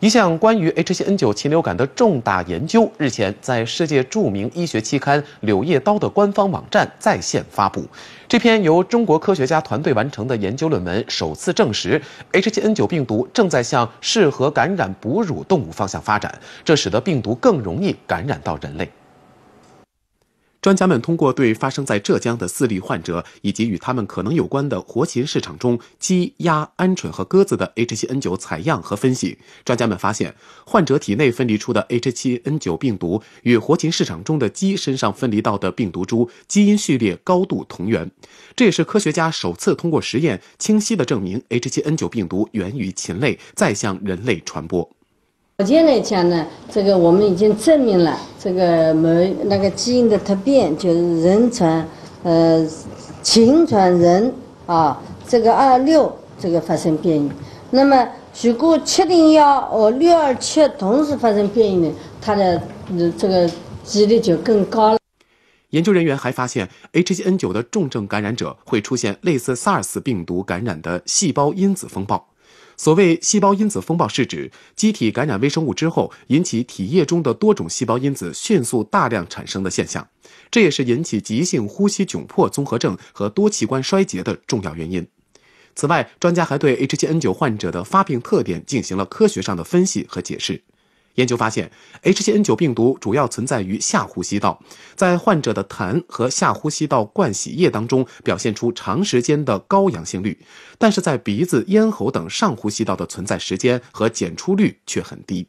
一项关于 H7N9 禽流感的重大研究日前在世界著名医学期刊《柳叶刀》的官方网站在线发布。这篇由中国科学家团队完成的研究论文首次证实，H7N9 病毒正在向适合感染哺乳动物方向发展，这使得病毒更容易感染到人类。专家们通过对发生在浙江的四例患者以及与他们可能有关的活禽市场中鸡、鸭、鹌鹑和鸽子的 H7N9 采样和分析，专家们发现，患者体内分离出的 H7N9 病毒与活禽市场中的鸡身上分离到的病毒株基因序列高度同源。这也是科学家首次通过实验清晰的证明 H7N9 病毒源于禽类，再向人类传播。首先来讲呢，这个我们已经证明了，这个某那个基因的突变就是人传呃禽传人啊，这个二六这个发生变异。那么，如果七零幺和六二七同时发生变异呢，它的这个几率就更高了。研究人员还发现，H7N9 的重症感染者会出现类似 SARS 病毒感染的细胞因子风暴。所谓细胞因子风暴，是指机体感染微生物之后，引起体液中的多种细胞因子迅速大量产生的现象。这也是引起急性呼吸窘迫综合症和多器官衰竭的重要原因。此外，专家还对 H7N9 患者的发病特点进行了科学上的分析和解释。研究发现，H7N9 病毒主要存在于下呼吸道，在患者的痰和下呼吸道灌洗液当中表现出长时间的高阳性率，但是在鼻子、咽喉等上呼吸道的存在时间和检出率却很低。